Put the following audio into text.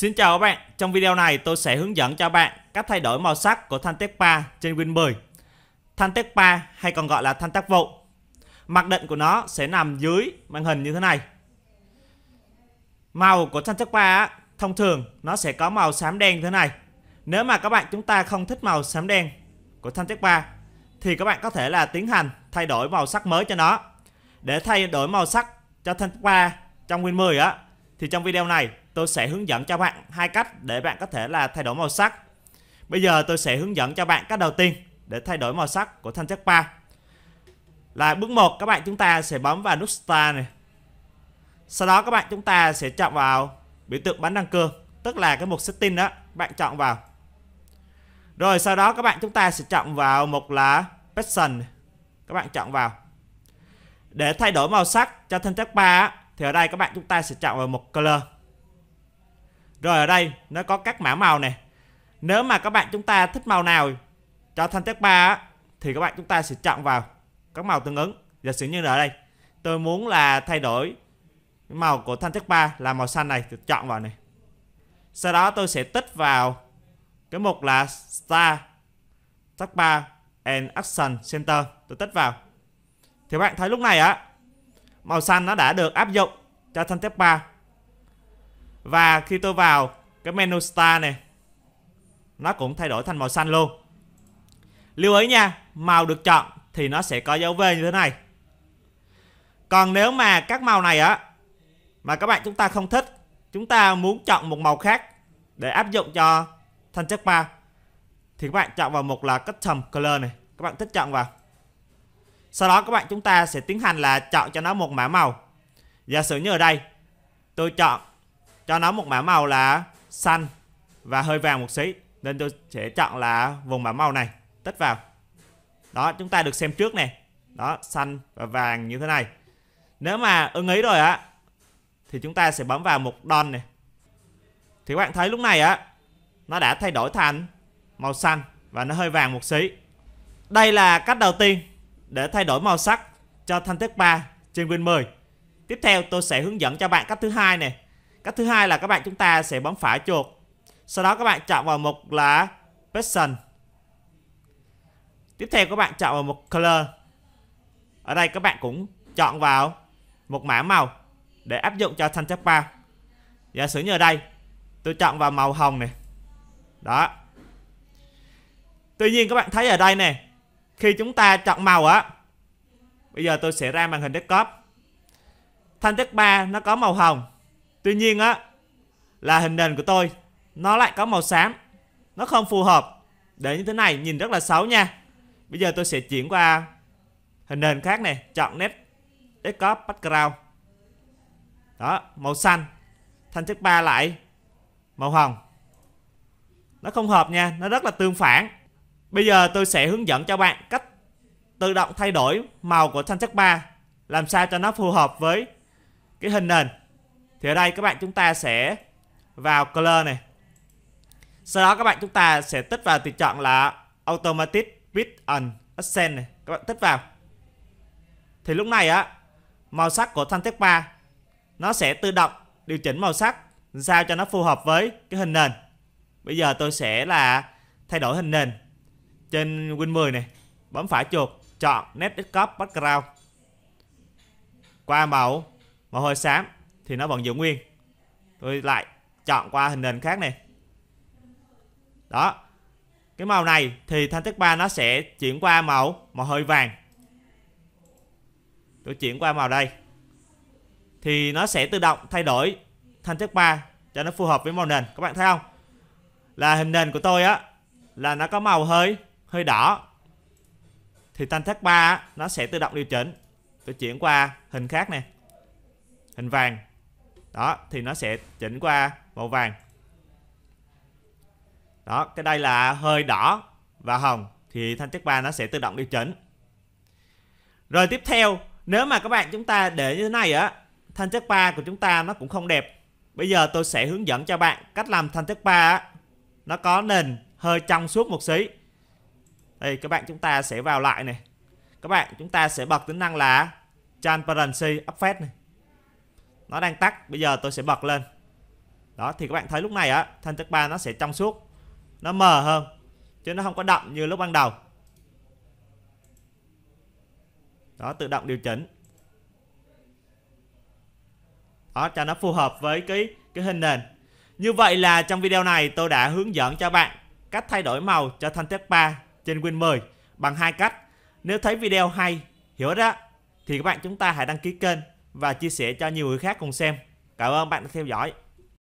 Xin chào các bạn, trong video này tôi sẽ hướng dẫn cho bạn cách thay đổi màu sắc của thanh tép pa trên Win 10. Thanh tép pa hay còn gọi là thanh tác vụ. Mặc định của nó sẽ nằm dưới màn hình như thế này. Màu của thanh tép pa thông thường nó sẽ có màu xám đen như thế này. Nếu mà các bạn chúng ta không thích màu xám đen của thanh tép pa thì các bạn có thể là tiến hành thay đổi màu sắc mới cho nó. Để thay đổi màu sắc cho thanh tép pa trong Win 10 á thì trong video này tôi sẽ hướng dẫn cho bạn hai cách để bạn có thể là thay đổi màu sắc bây giờ tôi sẽ hướng dẫn cho bạn cách đầu tiên để thay đổi màu sắc của thanh chất pa là bước 1 các bạn chúng ta sẽ bấm vào nút start này sau đó các bạn chúng ta sẽ chọn vào biểu tượng bánh răng cưa tức là cái mục setting đó bạn chọn vào rồi sau đó các bạn chúng ta sẽ chọn vào mục là person các bạn chọn vào để thay đổi màu sắc cho thanh chất pa thì ở đây các bạn chúng ta sẽ chọn vào một color rồi ở đây nó có các mã màu này nếu mà các bạn chúng ta thích màu nào cho thanh test 3 thì các bạn chúng ta sẽ chọn vào các màu tương ứng giả sử như ở đây tôi muốn là thay đổi màu của thanh test 3 là màu xanh này thì chọn vào này sau đó tôi sẽ tích vào cái mục là star test 3 and action center tôi tích vào thì các bạn thấy lúc này á màu xanh nó đã được áp dụng cho thanh thép 3 và khi tôi vào cái menu star này nó cũng thay đổi thành màu xanh luôn lưu ý nha màu được chọn thì nó sẽ có dấu V như thế này còn nếu mà các màu này á mà các bạn chúng ta không thích chúng ta muốn chọn một màu khác để áp dụng cho thanh chất 3 thì các bạn chọn vào mục là custom color này các bạn thích chọn vào sau đó các bạn chúng ta sẽ tiến hành là chọn cho nó một mã màu. Giả sử như ở đây, tôi chọn cho nó một mã màu là xanh và hơi vàng một xí. Nên tôi sẽ chọn là vùng mã màu này, tích vào. Đó, chúng ta được xem trước này, Đó, xanh và vàng như thế này. Nếu mà ưng ý rồi á thì chúng ta sẽ bấm vào một don này. Thì các bạn thấy lúc này á nó đã thay đổi thành màu xanh và nó hơi vàng một xí. Đây là cách đầu tiên để thay đổi màu sắc cho thanh tech 3 trên Win10. Tiếp theo tôi sẽ hướng dẫn cho bạn cách thứ hai này. Cách thứ hai là các bạn chúng ta sẽ bấm phải chuột. Sau đó các bạn chọn vào mục là Person. Tiếp theo các bạn chọn vào mục Color. Ở đây các bạn cũng chọn vào một mã màu để áp dụng cho thanh tech 3. Giả sử như ở đây tôi chọn vào màu hồng này. Đó. Tuy nhiên các bạn thấy ở đây này khi chúng ta chọn màu á bây giờ tôi sẽ ra màn hình desktop thanh tích 3 nó có màu hồng tuy nhiên á là hình nền của tôi nó lại có màu xám nó không phù hợp để như thế này nhìn rất là xấu nha bây giờ tôi sẽ chuyển qua hình nền khác này chọn nét desktop background đó màu xanh thanh chất 3 lại màu hồng nó không hợp nha nó rất là tương phản Bây giờ tôi sẽ hướng dẫn cho bạn cách tự động thay đổi màu của thanh sắc bar làm sao cho nó phù hợp với cái hình nền. Thì ở đây các bạn chúng ta sẽ vào color này. Sau đó các bạn chúng ta sẽ tích vào tùy chọn là automatic with and accent này, các bạn tích vào. Thì lúc này á màu sắc của thanh sắc bar nó sẽ tự động điều chỉnh màu sắc sao cho nó phù hợp với cái hình nền. Bây giờ tôi sẽ là thay đổi hình nền trên Win 10 này bấm phải chuột chọn Net Desktop Background qua màu màu hơi xám thì nó vẫn giữ nguyên tôi lại chọn qua hình nền khác này đó cái màu này thì thanh tích ba nó sẽ chuyển qua màu màu hơi vàng tôi chuyển qua màu đây thì nó sẽ tự động thay đổi thanh chất 3 cho nó phù hợp với màu nền các bạn thấy không là hình nền của tôi á là nó có màu hơi hơi đỏ thì tan thác 3 nó sẽ tự động điều chỉnh tôi chuyển qua hình khác nè hình vàng đó thì nó sẽ chỉnh qua màu vàng đó cái đây là hơi đỏ và hồng thì thanh chất 3 nó sẽ tự động điều chỉnh rồi tiếp theo nếu mà các bạn chúng ta để như thế này á thanh chất 3 của chúng ta nó cũng không đẹp bây giờ tôi sẽ hướng dẫn cho bạn cách làm thanh chất 3 á nó có nền hơi trong suốt một xí đây các bạn chúng ta sẽ vào lại này. Các bạn chúng ta sẽ bật tính năng là Transparency Update này. Nó đang tắt, bây giờ tôi sẽ bật lên. Đó thì các bạn thấy lúc này á, thanh chất ba nó sẽ trong suốt. Nó mờ hơn chứ nó không có đậm như lúc ban đầu. Đó tự động điều chỉnh. Đó cho nó phù hợp với cái cái hình nền. Như vậy là trong video này tôi đã hướng dẫn cho bạn cách thay đổi màu cho thanh chất 3 trên Win mời bằng hai cách. Nếu thấy video hay, hiểu đó thì các bạn chúng ta hãy đăng ký kênh và chia sẻ cho nhiều người khác cùng xem. Cảm ơn bạn đã theo dõi.